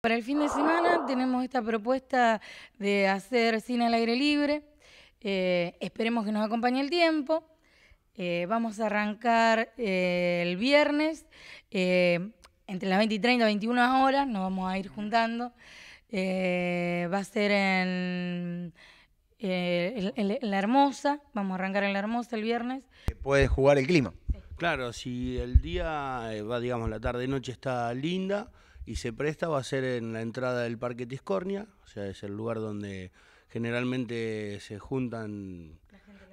Para el fin de semana tenemos esta propuesta de hacer cine al aire libre. Eh, esperemos que nos acompañe el tiempo. Eh, vamos a arrancar eh, el viernes entre las 20 y 30, 21 horas. Nos vamos a ir juntando. va a ser en, La Hermosa. Vamos a arrancar en La Hermosa el viernes. Puede jugar el clima. Claro, si el día, va digamos la tarde-noche está linda y se presta va a ser en la entrada del Parque Tiscornia, o sea, es el lugar donde generalmente se juntan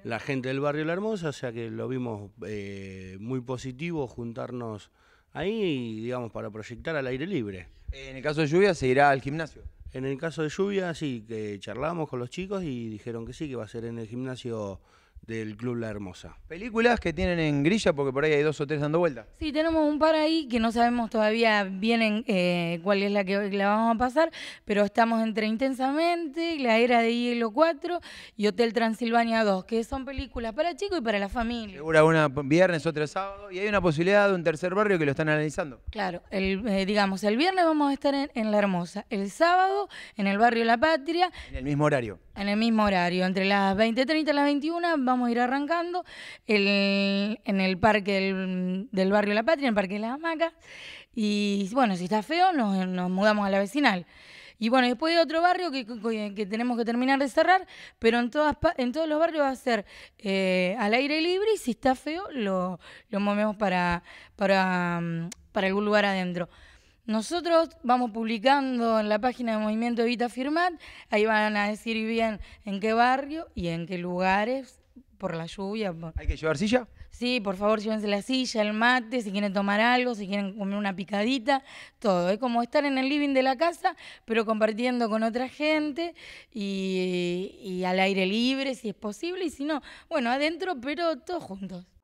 la gente del, barrio La Hermosa, o sea que lo vimos eh, muy positivo juntarnos ahí, digamos, para proyectar al aire libre. En el caso de lluvia, ¿se irá al gimnasio? En el caso de lluvia, sí, que charlamos con los chicos y dijeron que sí, que va a ser en el gimnasio del Club La Hermosa. ¿Películas que tienen en grilla? Porque por ahí hay dos o tres dando vuelta. Sí, tenemos un par ahí que no sabemos todavía bien eh, cuál es la que la vamos a pasar, pero estamos entre Intensamente, La Era de Hielo 4 y Hotel Transilvania 2, que son películas para chicos y para la familia. Segura una viernes, otra sábado, y hay una posibilidad de un tercer barrio que lo están analizando. Claro, el, eh, digamos, el viernes vamos a estar en, La Hermosa, el sábado en el barrio La Patria. En el mismo horario. En el mismo horario, entre las 20.30 y las 21, vamos a ir arrancando en el parque del, barrio La Patria, en el parque de las hamacas. Y bueno, si está feo, nos, mudamos a la vecinal. Y bueno, después de otro barrio que, tenemos que terminar de cerrar, pero en, todas, en todos los barrios va a ser eh, al aire libre y si está feo lo, movemos para, para, para algún lugar adentro. Nosotros vamos publicando en la página de Movimiento Evita Firmat, ahí van a decir bien en qué barrio y en qué lugares por la lluvia. ¿Hay que llevar silla? Sí, por favor, llévense la silla, el mate, si quieren tomar algo, si quieren comer una picadita, todo. Es como estar en el living de la casa, pero compartiendo con otra gente y, y al aire libre, si es posible, y si no, bueno, adentro, pero todos juntos.